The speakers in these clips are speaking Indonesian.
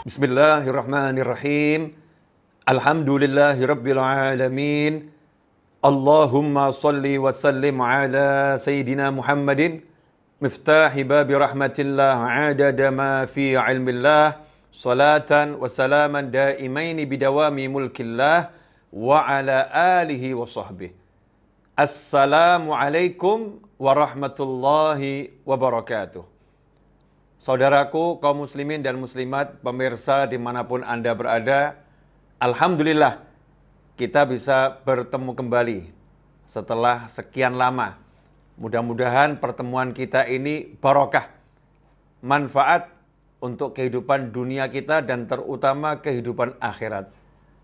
بسم الله الرحمن الرحيم الحمد لله رب العالمين اللهم صل وسلم على سيدنا محمد مفتاح باب رحمة الله عدد ما في علم الله صلاة وسلاما دائمين بدوام ملك الله وعلى آله وصحبه السلام عليكم ورحمة الله وبركاته Saudaraku, kaum muslimin dan muslimat, pemirsa dimanapun Anda berada, Alhamdulillah kita bisa bertemu kembali setelah sekian lama. Mudah-mudahan pertemuan kita ini barokah, manfaat untuk kehidupan dunia kita dan terutama kehidupan akhirat.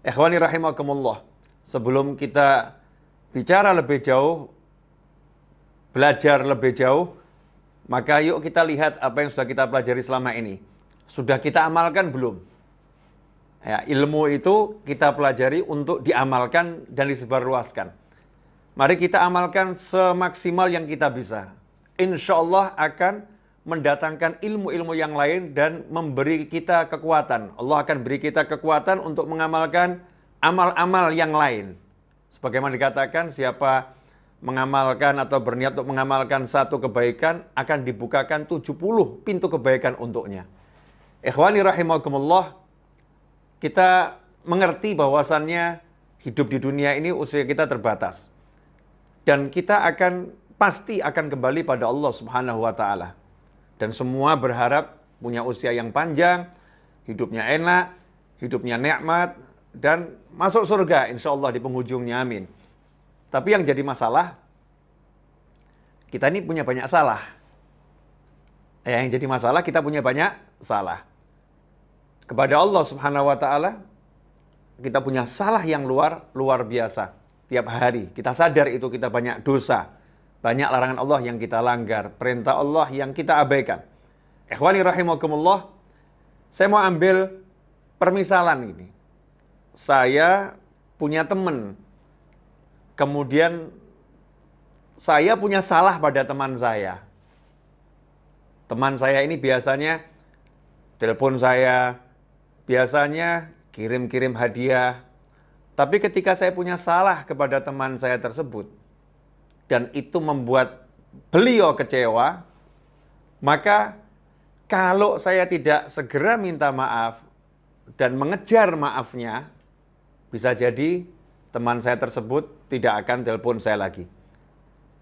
Ikhwani rahimakumullah, sebelum kita bicara lebih jauh, belajar lebih jauh, maka yuk kita lihat apa yang sudah kita pelajari selama ini. Sudah kita amalkan belum? Ya, ilmu itu kita pelajari untuk diamalkan dan disebarluaskan. Mari kita amalkan semaksimal yang kita bisa. Insya Allah akan mendatangkan ilmu-ilmu yang lain dan memberi kita kekuatan. Allah akan beri kita kekuatan untuk mengamalkan amal-amal yang lain. Sebagaimana dikatakan, siapa mengamalkan atau berniat untuk mengamalkan satu kebaikan akan dibukakan 70 pintu kebaikan untuknya. Ikhwani rahimakumullah, kita mengerti bahwasannya hidup di dunia ini usia kita terbatas. Dan kita akan pasti akan kembali pada Allah Subhanahu wa taala. Dan semua berharap punya usia yang panjang, hidupnya enak, hidupnya nikmat dan masuk surga insya Allah di penghujungnya amin. Tapi yang jadi masalah, kita ini punya banyak salah. Eh, yang jadi masalah, kita punya banyak salah. Kepada Allah Subhanahu wa Ta'ala, kita punya salah yang luar luar biasa. Tiap hari kita sadar itu kita banyak dosa, banyak larangan Allah yang kita langgar, perintah Allah yang kita abaikan. Ikhwani rahimakumullah, saya mau ambil permisalan ini. Saya punya teman kemudian saya punya salah pada teman saya. Teman saya ini biasanya telepon saya, biasanya kirim-kirim hadiah. Tapi ketika saya punya salah kepada teman saya tersebut, dan itu membuat beliau kecewa, maka kalau saya tidak segera minta maaf dan mengejar maafnya, bisa jadi teman saya tersebut tidak akan telepon saya lagi.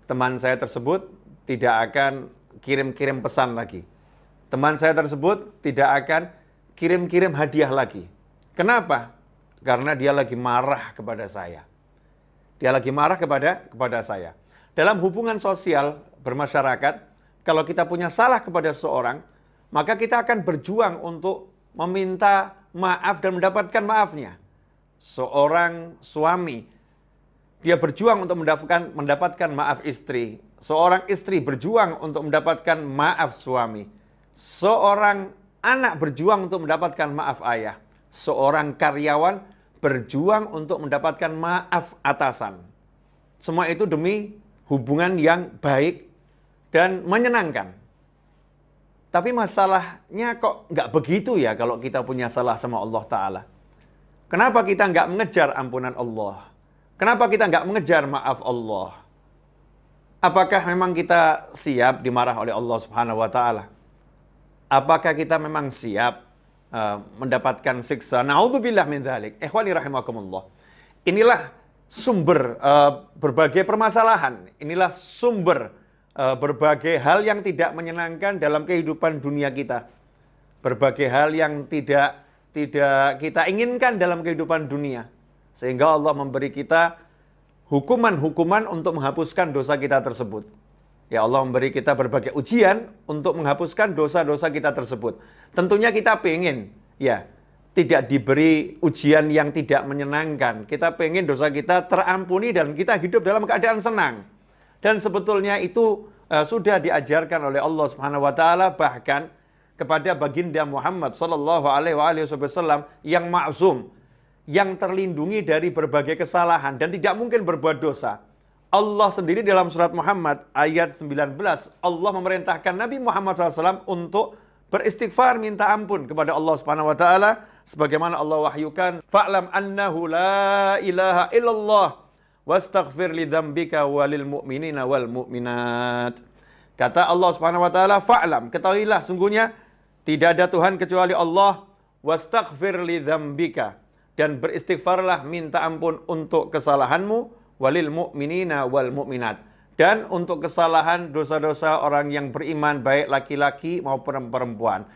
Teman saya tersebut tidak akan kirim-kirim pesan lagi. Teman saya tersebut tidak akan kirim-kirim hadiah lagi. Kenapa? Karena dia lagi marah kepada saya. Dia lagi marah kepada kepada saya. Dalam hubungan sosial bermasyarakat, kalau kita punya salah kepada seseorang, maka kita akan berjuang untuk meminta maaf dan mendapatkan maafnya seorang suami dia berjuang untuk mendapatkan mendapatkan maaf istri, seorang istri berjuang untuk mendapatkan maaf suami, seorang anak berjuang untuk mendapatkan maaf ayah, seorang karyawan berjuang untuk mendapatkan maaf atasan. Semua itu demi hubungan yang baik dan menyenangkan. Tapi masalahnya kok nggak begitu ya kalau kita punya salah sama Allah Ta'ala. Kenapa kita nggak mengejar ampunan Allah? Kenapa kita nggak mengejar maaf Allah? Apakah memang kita siap dimarah oleh Allah Subhanahu wa Ta'ala? Apakah kita memang siap uh, mendapatkan siksa? Na'udzubillah min dzalik. Ikhwani rahimakumullah. Inilah sumber uh, berbagai permasalahan. Inilah sumber uh, berbagai hal yang tidak menyenangkan dalam kehidupan dunia kita. Berbagai hal yang tidak tidak kita inginkan dalam kehidupan dunia. Sehingga Allah memberi kita hukuman-hukuman untuk menghapuskan dosa kita tersebut. Ya Allah memberi kita berbagai ujian untuk menghapuskan dosa-dosa kita tersebut. Tentunya kita pengen, ya, tidak diberi ujian yang tidak menyenangkan. Kita pengen dosa kita terampuni dan kita hidup dalam keadaan senang. Dan sebetulnya itu uh, sudah diajarkan oleh Allah Subhanahu wa taala bahkan kepada baginda Muhammad Sallallahu Alaihi Wasallam yang maksum, yang terlindungi dari berbagai kesalahan dan tidak mungkin berbuat dosa. Allah sendiri dalam surat Muhammad ayat 19 Allah memerintahkan Nabi Muhammad SAW untuk beristighfar minta ampun kepada Allah Subhanahu wa taala sebagaimana Allah wahyukan fa'lam annahu la ilaha illallah wastaghfir li dzambika walil mu'minina wal mu'minat kata Allah Subhanahu wa taala fa'lam ketahuilah sungguhnya tidak ada Tuhan kecuali Allah. Wastaghfir li dhambika. dan beristighfarlah minta ampun untuk kesalahanmu walil mu'minina wal mu'minat dan untuk kesalahan dosa-dosa orang yang beriman baik laki-laki maupun perempuan.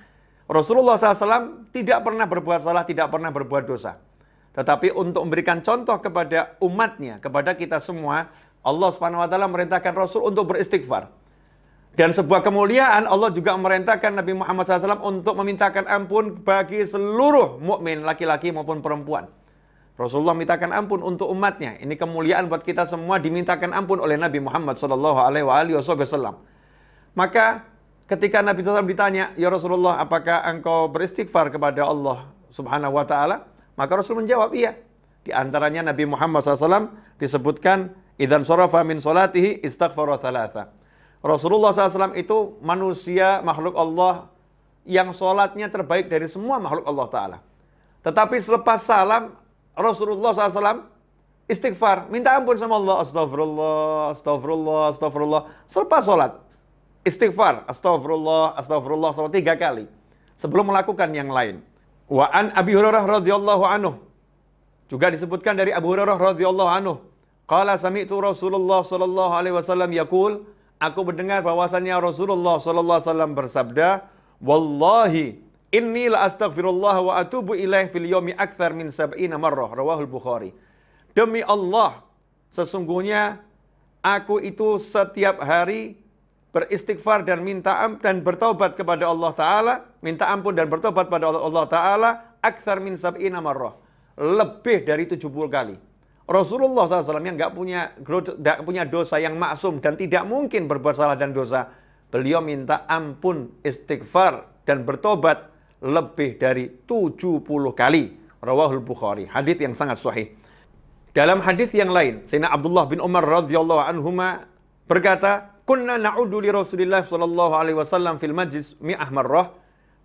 Rasulullah SAW tidak pernah berbuat salah, tidak pernah berbuat dosa. Tetapi untuk memberikan contoh kepada umatnya, kepada kita semua, Allah Subhanahu wa taala merintahkan Rasul untuk beristighfar. Dan sebuah kemuliaan Allah juga memerintahkan Nabi Muhammad SAW untuk memintakan ampun bagi seluruh mukmin laki-laki maupun perempuan. Rasulullah mintakan ampun untuk umatnya. Ini kemuliaan buat kita semua dimintakan ampun oleh Nabi Muhammad SAW. Maka ketika Nabi SAW ditanya, ya Rasulullah, apakah engkau beristighfar kepada Allah Subhanahu Wa Taala? Maka Rasul menjawab, iya. Di antaranya Nabi Muhammad SAW disebutkan, idan sorafa min solatihi istighfaru thalatha. Rasulullah SAW itu manusia makhluk Allah yang sholatnya terbaik dari semua makhluk Allah Ta'ala. Tetapi selepas salam, Rasulullah SAW istighfar, minta ampun sama Allah. Astagfirullah, astagfirullah, astagfirullah. Selepas sholat, istighfar, astagfirullah, astagfirullah, sholat tiga kali. Sebelum melakukan yang lain. Wa an Abi Hurairah radhiyallahu anhu. Juga disebutkan dari Abu Hurairah radhiyallahu anhu. Qala sami'tu Rasulullah SAW alaihi wasallam aku mendengar bahwasannya Rasulullah sallallahu alaihi wasallam bersabda, "Wallahi inni la astaghfirullah wa atubu ilaih fil yomi akthar min sab'ina marrah." Rawahul Bukhari. Demi Allah, sesungguhnya aku itu setiap hari beristighfar dan minta ampun dan bertobat kepada Allah Ta'ala, minta ampun dan bertobat kepada Allah Ta'ala, akthar min sab'ina marrah. Lebih dari 70 kali. Rasulullah SAW yang nggak punya gak punya dosa yang maksum dan tidak mungkin berbuat salah dan dosa, beliau minta ampun istighfar dan bertobat lebih dari 70 kali. Rawahul Bukhari. Hadis yang sangat sahih. Dalam hadis yang lain, Sayyidina Abdullah bin Umar radhiyallahu anhuma berkata, "Kunna na'udu li Rasulillah sallallahu alaihi wasallam fil majlis mi'ah marrah."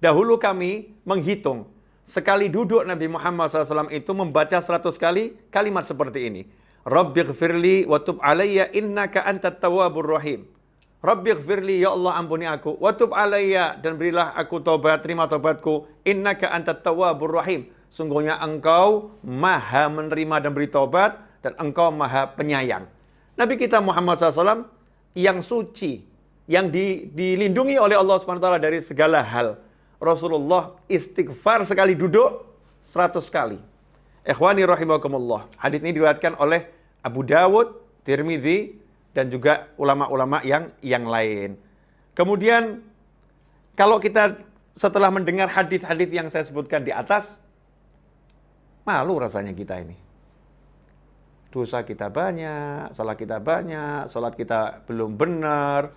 Dahulu kami menghitung Sekali duduk Nabi Muhammad SAW itu membaca 100 kali kalimat seperti ini. Rabbighfirli wa tub alaiya innaka antat tawabur rahim. Rabbighfirli ya Allah ampuni aku wa tub alaiya dan berilah aku tobat, terima tobatku innaka antat tawabur rahim. Sungguhnya engkau maha menerima dan beri tobat dan engkau maha penyayang. Nabi kita Muhammad SAW yang suci, yang di, dilindungi oleh Allah SWT dari segala hal Rasulullah istighfar sekali duduk 100 kali. Ikhwani rahimakumullah. Hadis ini diriwayatkan oleh Abu Dawud, Tirmidzi dan juga ulama-ulama yang yang lain. Kemudian kalau kita setelah mendengar hadis-hadis yang saya sebutkan di atas malu rasanya kita ini. Dosa kita banyak, salah kita banyak, salat kita belum benar,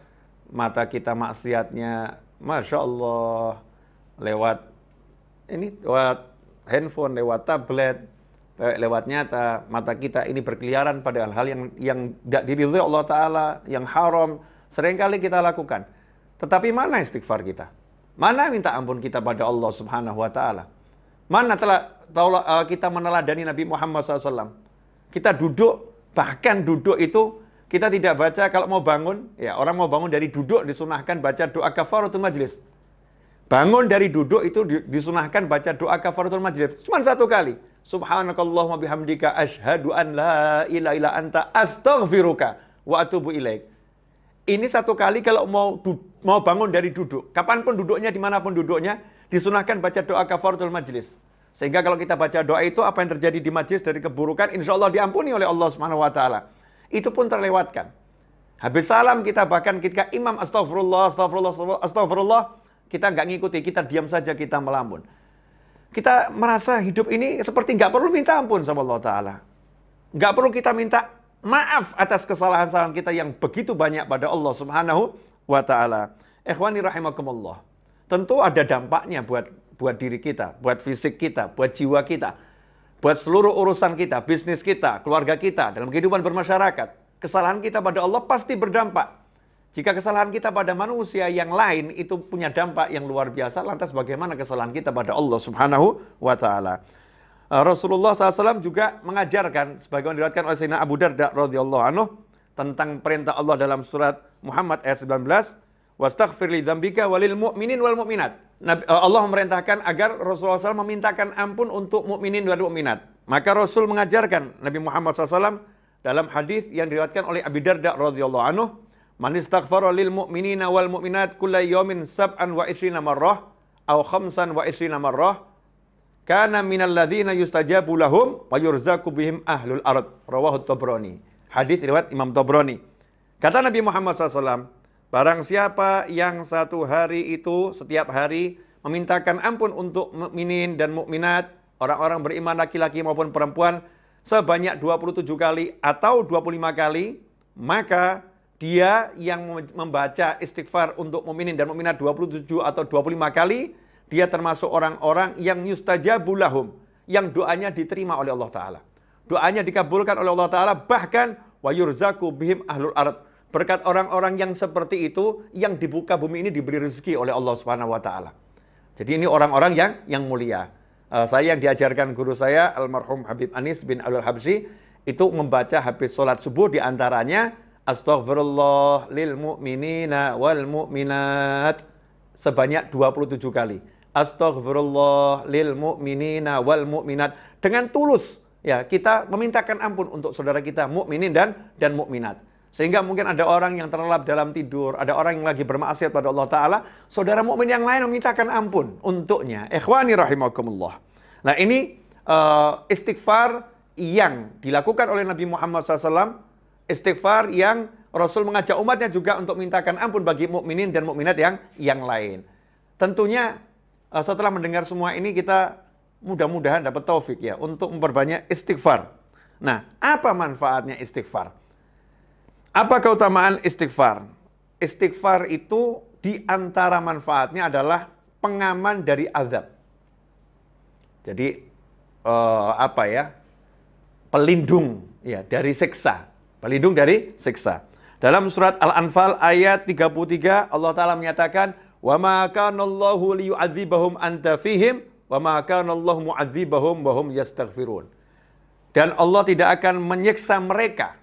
mata kita maksiatnya, masya Allah, lewat ini lewat handphone, lewat tablet, eh, lewat nyata, mata kita ini berkeliaran pada hal-hal yang yang tidak diridhoi Allah Taala, yang haram, seringkali kita lakukan. Tetapi mana istighfar kita? Mana minta ampun kita pada Allah Subhanahu wa taala? Mana telah, eh, kita meneladani Nabi Muhammad SAW? Kita duduk, bahkan duduk itu kita tidak baca kalau mau bangun, ya orang mau bangun dari duduk disunahkan baca doa kafaratul majlis. Bangun dari duduk itu disunahkan baca doa kafaratul majlis. Cuma satu kali. Subhanakallahumma bihamdika ashadu an la ila ila anta astaghfiruka wa atubu ilaik. Ini satu kali kalau mau mau bangun dari duduk. Kapanpun duduknya, dimanapun duduknya, disunahkan baca doa kafaratul majlis. Sehingga kalau kita baca doa itu, apa yang terjadi di majlis dari keburukan, insya Allah diampuni oleh Allah Subhanahu Wa Taala. Itu pun terlewatkan. Habis salam kita bahkan ketika imam astaghfirullah astagfirullah, astagfirullah, astagfirullah kita nggak ngikuti, kita diam saja, kita melamun. Kita merasa hidup ini seperti nggak perlu minta ampun sama Allah Ta'ala. Nggak perlu kita minta maaf atas kesalahan-kesalahan kita yang begitu banyak pada Allah Subhanahu wa Ta'ala. Ikhwani rahimakumullah. Tentu ada dampaknya buat buat diri kita, buat fisik kita, buat jiwa kita, buat seluruh urusan kita, bisnis kita, keluarga kita, dalam kehidupan bermasyarakat. Kesalahan kita pada Allah pasti berdampak jika kesalahan kita pada manusia yang lain itu punya dampak yang luar biasa, lantas bagaimana kesalahan kita pada Allah Subhanahu wa taala? Eh, Rasulullah SAW juga mengajarkan sebagaimana diriwayatkan oleh Sayyidina Abu Darda radhiyallahu anhu tentang perintah Allah dalam surat Muhammad ayat 19, "Wastaghfir li dzambika walil mu'minin wal mu'minat." Eh, Allah memerintahkan agar Rasulullah SAW memintakan ampun untuk mukminin dan mukminat. Maka Rasul mengajarkan Nabi Muhammad SAW dalam hadis yang diriwayatkan oleh Abi Darda radhiyallahu anhu Man istaghfara lil mu'minina wal mu'minat kulla yawmin sab'an wa isrina marrah aw khamsan wa isrina marrah kana minal ladhina yustajabu lahum wa yurzaku bihim ahlul ard rawahu Tabrani hadis riwayat Imam Tabrani kata Nabi Muhammad SAW barang siapa yang satu hari itu setiap hari memintakan ampun untuk mukminin dan mukminat orang-orang beriman laki-laki maupun perempuan sebanyak 27 kali atau 25 kali maka dia yang membaca istighfar untuk mukminin dan meminat 27 atau 25 kali, dia termasuk orang-orang yang yustajabulahum, yang doanya diterima oleh Allah taala. Doanya dikabulkan oleh Allah taala bahkan wa yurzaku bihim ahlul arad. Berkat orang-orang yang seperti itu yang dibuka bumi ini diberi rezeki oleh Allah Subhanahu wa taala. Jadi ini orang-orang yang yang mulia. Eh, saya yang diajarkan guru saya almarhum Habib Anis bin Alul Habsi, itu membaca habis sholat subuh diantaranya Astaghfirullah lil mu'minina wal mu'minat sebanyak 27 kali. Astaghfirullah lil mu'minina wal mu'minat dengan tulus ya kita memintakan ampun untuk saudara kita mukminin dan dan mukminat. Sehingga mungkin ada orang yang terlelap dalam tidur, ada orang yang lagi bermaksiat pada Allah taala, saudara mukmin yang lain memintakan ampun untuknya. Ikhwani rahimakumullah. Nah, ini uh, istighfar yang dilakukan oleh Nabi Muhammad SAW istighfar yang Rasul mengajak umatnya juga untuk mintakan ampun bagi mukminin dan mukminat yang yang lain. Tentunya eh, setelah mendengar semua ini kita mudah-mudahan dapat taufik ya untuk memperbanyak istighfar. Nah, apa manfaatnya istighfar? Apa keutamaan istighfar? Istighfar itu di antara manfaatnya adalah pengaman dari azab. Jadi uh, apa ya? Pelindung ya dari seksa. Pelindung dari siksa. Dalam surat Al-Anfal ayat 33 Allah taala menyatakan, "Wa ma kana Allahu liyu'adzibahum anta fihim wa ma kana Allahu mu'adzibahum wa hum yastaghfirun." Dan Allah tidak akan menyiksa mereka.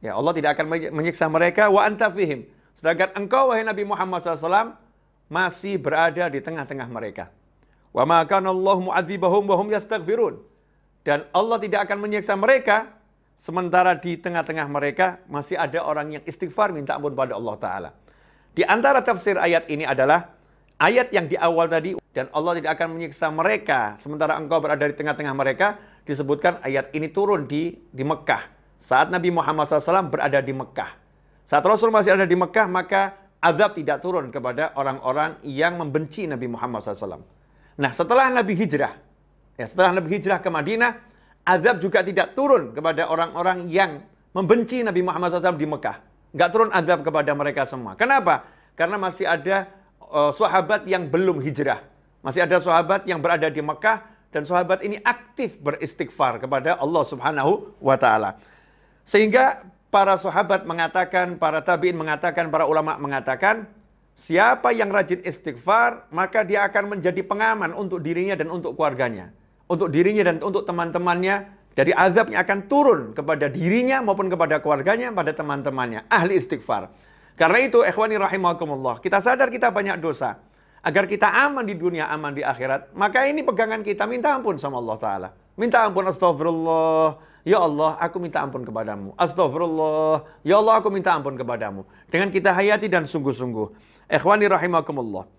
Ya, Allah tidak akan menyiksa mereka wa anta fihim. Sedangkan engkau wahai Nabi Muhammad SAW masih berada di tengah-tengah mereka. Wa ma kana Allahu mu'adzibahum wa hum yastaghfirun. Dan Allah tidak akan menyiksa mereka Sementara di tengah-tengah mereka masih ada orang yang istighfar minta ampun pada Allah Ta'ala. Di antara tafsir ayat ini adalah ayat yang di awal tadi dan Allah tidak akan menyiksa mereka sementara engkau berada di tengah-tengah mereka disebutkan ayat ini turun di di Mekah saat Nabi Muhammad SAW berada di Mekah. Saat Rasul masih ada di Mekah maka azab tidak turun kepada orang-orang yang membenci Nabi Muhammad SAW. Nah setelah Nabi hijrah, ya setelah Nabi hijrah ke Madinah, azab juga tidak turun kepada orang-orang yang membenci Nabi Muhammad SAW di Mekah. Nggak turun azab kepada mereka semua. Kenapa? Karena masih ada uh, sahabat yang belum hijrah. Masih ada sahabat yang berada di Mekah dan sahabat ini aktif beristighfar kepada Allah Subhanahu wa taala. Sehingga para sahabat mengatakan, para tabi'in mengatakan, para ulama mengatakan, siapa yang rajin istighfar, maka dia akan menjadi pengaman untuk dirinya dan untuk keluarganya untuk dirinya dan untuk teman-temannya dari azabnya akan turun kepada dirinya maupun kepada keluarganya, pada teman-temannya. Ahli istighfar. Karena itu, ikhwani rahimakumullah, kita sadar kita banyak dosa. Agar kita aman di dunia, aman di akhirat. Maka ini pegangan kita, minta ampun sama Allah Ta'ala. Minta ampun, astagfirullah. Ya Allah, aku minta ampun kepadamu. Astagfirullah. Ya Allah, aku minta ampun kepadamu. Dengan kita hayati dan sungguh-sungguh. Ikhwani rahimakumullah.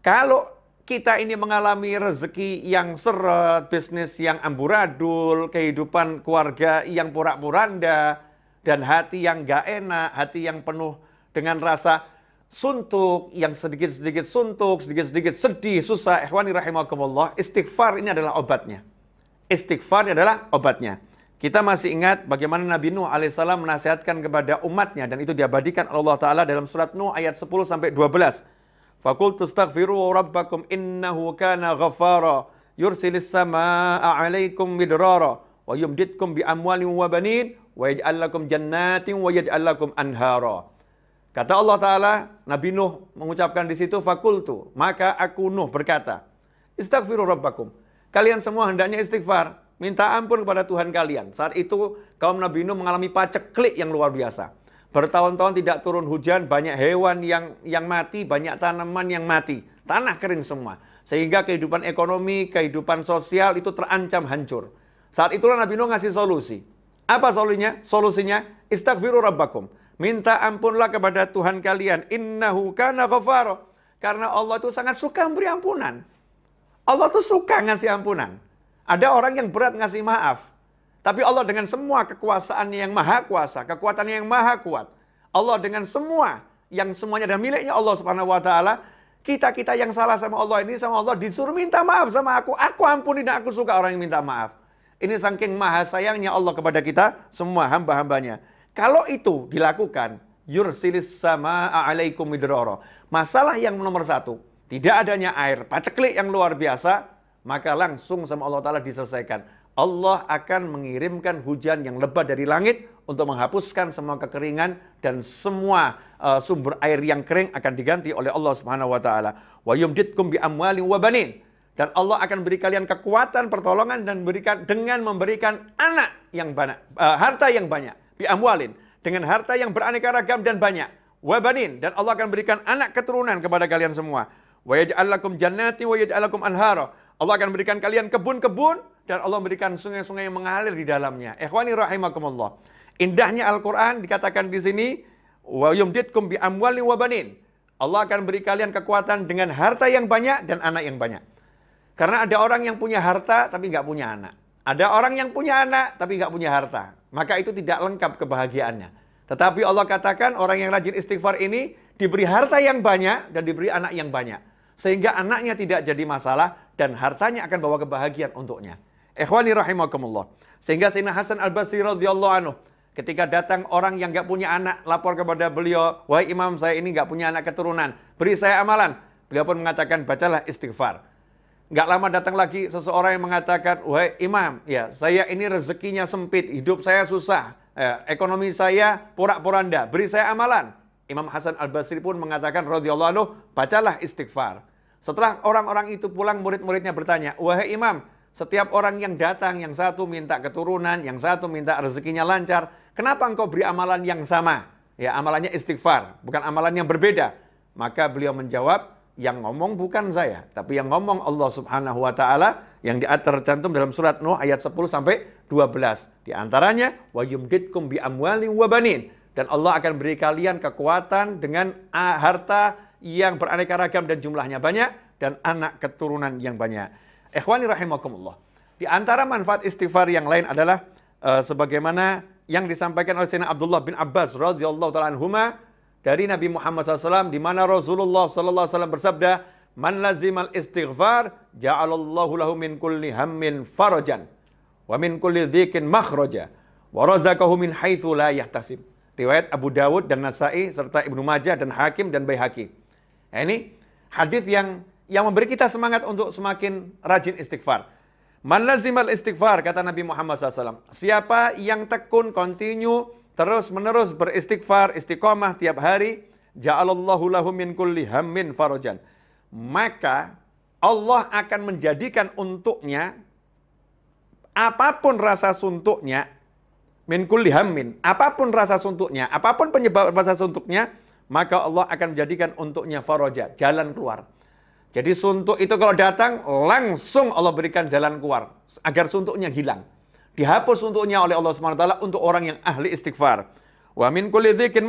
Kalau kita ini mengalami rezeki yang seret, bisnis yang amburadul, kehidupan keluarga yang porak-poranda, dan hati yang gak enak, hati yang penuh dengan rasa suntuk, yang sedikit-sedikit suntuk, sedikit-sedikit sedih, susah. Ikhwani rahimakumullah, istighfar ini adalah obatnya. Istighfar ini adalah obatnya. Kita masih ingat bagaimana Nabi Nuh alaihissalam menasihatkan kepada umatnya dan itu diabadikan Allah Ta'ala dalam surat Nuh ayat 10 sampai 12. فقلت استغفروا ربكم إنه كان غفارا يرسل السماء عليكم مدرارا ويمددكم بأموال وبنين ويجعل لكم جنات ويجعل لكم أنهارا Kata Allah Ta'ala, Nabi Nuh mengucapkan di situ, Fakultu, maka aku Nuh berkata, Istagfiru Rabbakum. Kalian semua hendaknya istighfar, minta ampun kepada Tuhan kalian. Saat itu kaum Nabi Nuh mengalami paceklik yang luar biasa. Bertahun-tahun tidak turun hujan, banyak hewan yang yang mati, banyak tanaman yang mati. Tanah kering semua. Sehingga kehidupan ekonomi, kehidupan sosial itu terancam hancur. Saat itulah Nabi Nuh ngasih solusi. Apa solusinya? Solusinya istaghfiru rabbakum. Minta ampunlah kepada Tuhan kalian. Innahu kana ghafaro. Karena Allah itu sangat suka memberi ampunan. Allah itu suka ngasih ampunan. Ada orang yang berat ngasih maaf. Tapi Allah dengan semua kekuasaan yang maha kuasa, kekuatan yang maha kuat. Allah dengan semua yang semuanya adalah miliknya Allah Subhanahu wa taala, kita-kita yang salah sama Allah ini sama Allah disuruh minta maaf sama aku. Aku ampuni dan aku suka orang yang minta maaf. Ini saking maha sayangnya Allah kepada kita semua hamba-hambanya. Kalau itu dilakukan, yursilis sama alaikum midroro. Masalah yang nomor satu, tidak adanya air, paceklik yang luar biasa, maka langsung sama Allah Ta'ala diselesaikan. Allah akan mengirimkan hujan yang lebat dari langit untuk menghapuskan semua kekeringan dan semua uh, sumber air yang kering akan diganti oleh Allah Subhanahu wa taala. Wa yumditkum bi amwalin wa banin. Dan Allah akan beri kalian kekuatan, pertolongan dan berikan dengan memberikan anak yang banyak, uh, harta yang banyak, bi amwalin, dengan harta yang beraneka ragam dan banyak. Wa banin dan Allah akan berikan anak keturunan kepada kalian semua. Wa yaj'al lakum jannati wa yaj'al lakum anhara. Allah akan berikan kalian kebun-kebun dan Allah memberikan sungai-sungai yang mengalir di dalamnya. Ikhwani rahimakumullah. Indahnya Al-Qur'an dikatakan di sini wa yumditkum bi amwalin wa banin. Allah akan beri kalian kekuatan dengan harta yang banyak dan anak yang banyak. Karena ada orang yang punya harta tapi nggak punya anak. Ada orang yang punya anak tapi nggak punya harta. Maka itu tidak lengkap kebahagiaannya. Tetapi Allah katakan orang yang rajin istighfar ini diberi harta yang banyak dan diberi anak yang banyak. Sehingga anaknya tidak jadi masalah dan hartanya akan bawa kebahagiaan untuknya. Ikhwani rahimakumullah. Sehingga Sayyidina Hasan Al-Basri radhiyallahu anhu Ketika datang orang yang gak punya anak, lapor kepada beliau, wahai imam saya ini gak punya anak keturunan, beri saya amalan. Beliau pun mengatakan, bacalah istighfar. Gak lama datang lagi seseorang yang mengatakan, wahai imam, ya saya ini rezekinya sempit, hidup saya susah, eh, ekonomi saya porak-poranda, beri saya amalan. Imam Hasan Al-Basri pun mengatakan, radhiyallahu anhu, bacalah istighfar. Setelah orang-orang itu pulang, murid-muridnya bertanya, wahai imam, setiap orang yang datang, yang satu minta keturunan, yang satu minta rezekinya lancar. Kenapa engkau beri amalan yang sama? Ya, amalannya istighfar, bukan amalan yang berbeda. Maka beliau menjawab, yang ngomong bukan saya, tapi yang ngomong Allah Subhanahu wa taala yang tercantum dalam surat Nuh ayat 10 sampai 12. Di antaranya wa yumditkum bi amwali wa banin dan Allah akan beri kalian kekuatan dengan harta yang beraneka ragam dan jumlahnya banyak dan anak keturunan yang banyak. Ikhwani rahimakumullah. Di antara manfaat istighfar yang lain adalah uh, sebagaimana yang disampaikan oleh Sayyidina Abdullah bin Abbas radhiyallahu taala anhuma dari Nabi Muhammad SAW di mana Rasulullah SAW bersabda, "Man lazimal istighfar ja'alallahu lahu min kulli hammin farajan wa min kulli dhikin makhraja wa razaqahu min haitsu la yahtasib." Riwayat Abu Dawud dan Nasai serta Ibnu Majah dan Hakim dan Baihaqi. Nah, ini hadis yang yang memberi kita semangat untuk semakin rajin istighfar. Man lazimal istighfar, kata Nabi Muhammad SAW. Siapa yang tekun, continue, terus-menerus beristighfar, istiqomah tiap hari, ja'alallahu lahu min kulli hammin farojan. Maka Allah akan menjadikan untuknya apapun rasa suntuknya min kulli hammin, apapun rasa suntuknya, apapun penyebab rasa suntuknya, maka Allah akan menjadikan untuknya faroja, jalan keluar. Jadi suntuk itu kalau datang langsung Allah berikan jalan keluar agar suntuknya hilang. Dihapus suntuknya oleh Allah Subhanahu wa untuk orang yang ahli istighfar. Wa min kulli dzikin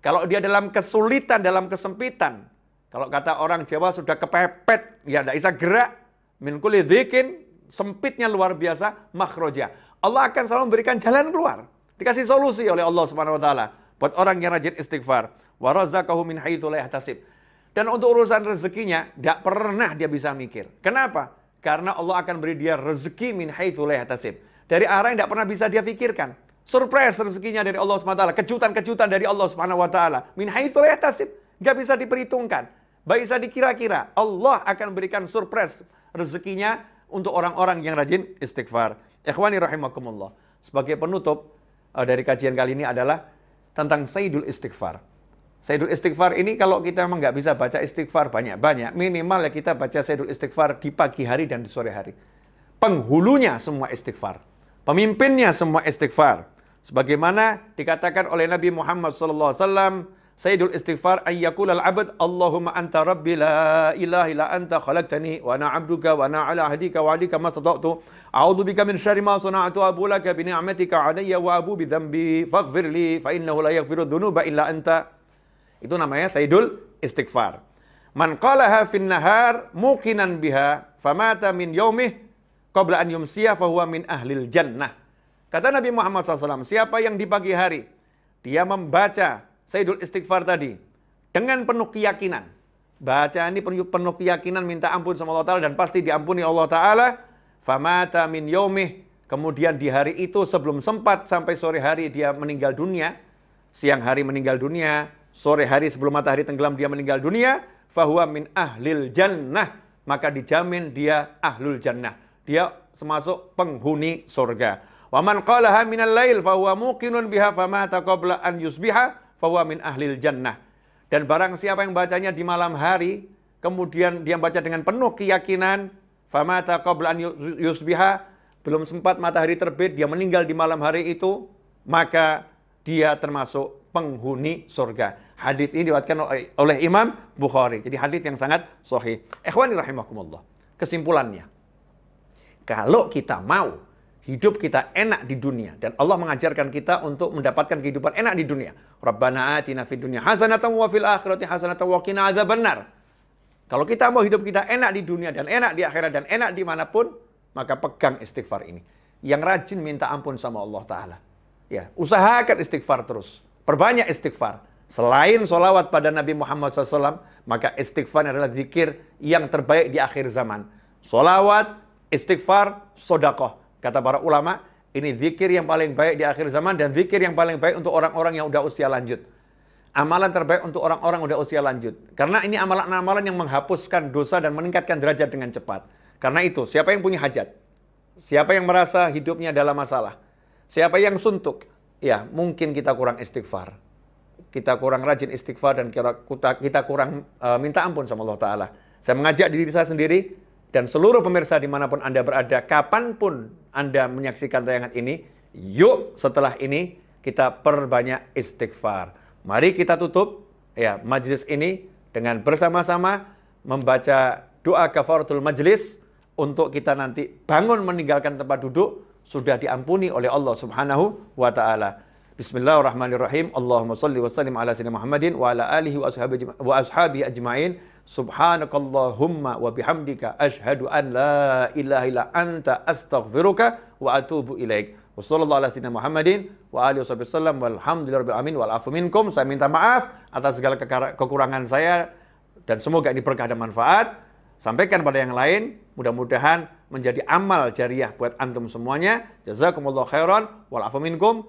Kalau dia dalam kesulitan, dalam kesempitan, kalau kata orang Jawa sudah kepepet, ya tidak bisa gerak. Min kulli sempitnya luar biasa, makhroja. Allah akan selalu memberikan jalan keluar. Dikasih solusi oleh Allah Subhanahu wa buat orang yang rajin istighfar. Wa razaqahu min haitsu la yahtasib. Dan untuk urusan rezekinya, tidak pernah dia bisa mikir. Kenapa? Karena Allah akan beri dia rezeki min haitsu tasib. Dari arah yang tidak pernah bisa dia pikirkan. Surprise rezekinya dari Allah SWT. Kejutan-kejutan dari Allah SWT. Min haitsu tasib. Gak bisa diperhitungkan. Baik bisa dikira-kira. Allah akan berikan surprise rezekinya untuk orang-orang yang rajin istighfar. Ikhwani rahimakumullah. Sebagai penutup eh, dari kajian kali ini adalah tentang Sayyidul Istighfar. Sayyidul Istighfar ini kalau kita memang nggak bisa baca istighfar banyak-banyak, minimal ya kita baca Sayyidul Istighfar di pagi hari dan di sore hari. Penghulunya semua istighfar. Pemimpinnya semua istighfar. Sebagaimana dikatakan oleh Nabi Muhammad SAW, Sayyidul Istighfar ayyakul al-abad Allahumma anta rabbi la ilaha illa anta khalaqtani wa ana abduka wa ana ala ahdika wa adika ma sadaqtu a'udhu bika min syari ma sunatu abu laka bi ni'matika wa abu bi faghfir li fa innahu la yaghfiru dhunuba illa anta itu namanya Saidul Istighfar. Man qalaha fin nahar mukinan biha famata min yaumih qabla an yumsiya fahuwa min ahlil jannah. Kata Nabi Muhammad SAW, siapa yang di pagi hari dia membaca Saidul Istighfar tadi dengan penuh keyakinan. baca ini penuh, penuh keyakinan minta ampun sama Allah Ta'ala dan pasti diampuni Allah Ta'ala. Famata min yaumih. Kemudian di hari itu sebelum sempat sampai sore hari dia meninggal dunia. Siang hari meninggal dunia sore hari sebelum matahari tenggelam dia meninggal dunia, fahuwa min ahlil jannah, maka dijamin dia ahlul jannah. Dia termasuk penghuni surga. Wa man qalaha minal lail fahuwa muqinun biha famata qabla an yusbiha fahuwa min ahlil jannah. Dan barang siapa yang bacanya di malam hari, kemudian dia baca dengan penuh keyakinan, famata qabla an yusbiha, belum sempat matahari terbit, dia meninggal di malam hari itu, maka dia termasuk penghuni surga. Hadis ini diwatkan oleh Imam Bukhari. Jadi hadis yang sangat sahih. Ikhwani rahimakumullah. Kesimpulannya, kalau kita mau hidup kita enak di dunia dan Allah mengajarkan kita untuk mendapatkan kehidupan enak di dunia. Rabbana atina fid dunya hasanatan wa fil akhirati hasanatan wa qina adzabannar. Kalau kita mau hidup kita enak di dunia dan enak di akhirat dan enak dimanapun, maka pegang istighfar ini. Yang rajin minta ampun sama Allah Ta'ala. Ya, usahakan istighfar terus. Perbanyak istighfar. Selain solawat pada Nabi Muhammad SAW, maka istighfar adalah zikir yang terbaik di akhir zaman. Solawat, istighfar, sodakoh. Kata para ulama, ini zikir yang paling baik di akhir zaman dan zikir yang paling baik untuk orang-orang yang udah usia lanjut. Amalan terbaik untuk orang-orang udah usia lanjut. Karena ini amalan-amalan yang menghapuskan dosa dan meningkatkan derajat dengan cepat. Karena itu, siapa yang punya hajat? Siapa yang merasa hidupnya dalam masalah? Siapa yang suntuk? Ya, mungkin kita kurang istighfar kita kurang rajin istighfar dan kita, kita kurang uh, minta ampun sama Allah Ta'ala. Saya mengajak diri saya sendiri dan seluruh pemirsa dimanapun Anda berada, kapanpun Anda menyaksikan tayangan ini, yuk setelah ini kita perbanyak istighfar. Mari kita tutup ya majelis ini dengan bersama-sama membaca doa kafaratul majelis untuk kita nanti bangun meninggalkan tempat duduk sudah diampuni oleh Allah Subhanahu wa taala. Bismillahirrahmanirrahim. Allahumma salli wa sallim ala sayyidina Muhammadin wa ala alihi wa ashabihi, wa ashabihi ajma'in. Subhanakallahumma wa bihamdika ashhadu an la ilaha illa anta astaghfiruka wa atubu ilaik. Wassallallahu ala sayyidina Muhammadin wa alihi washabihi wasallam walhamdulillahirabbil alamin wal afu minkum. Saya minta maaf atas segala kekurangan saya dan semoga ini berkah dan manfaat. Sampaikan pada yang lain, mudah-mudahan menjadi amal jariah buat antum semuanya. Jazakumullah khairan wal afu minkum.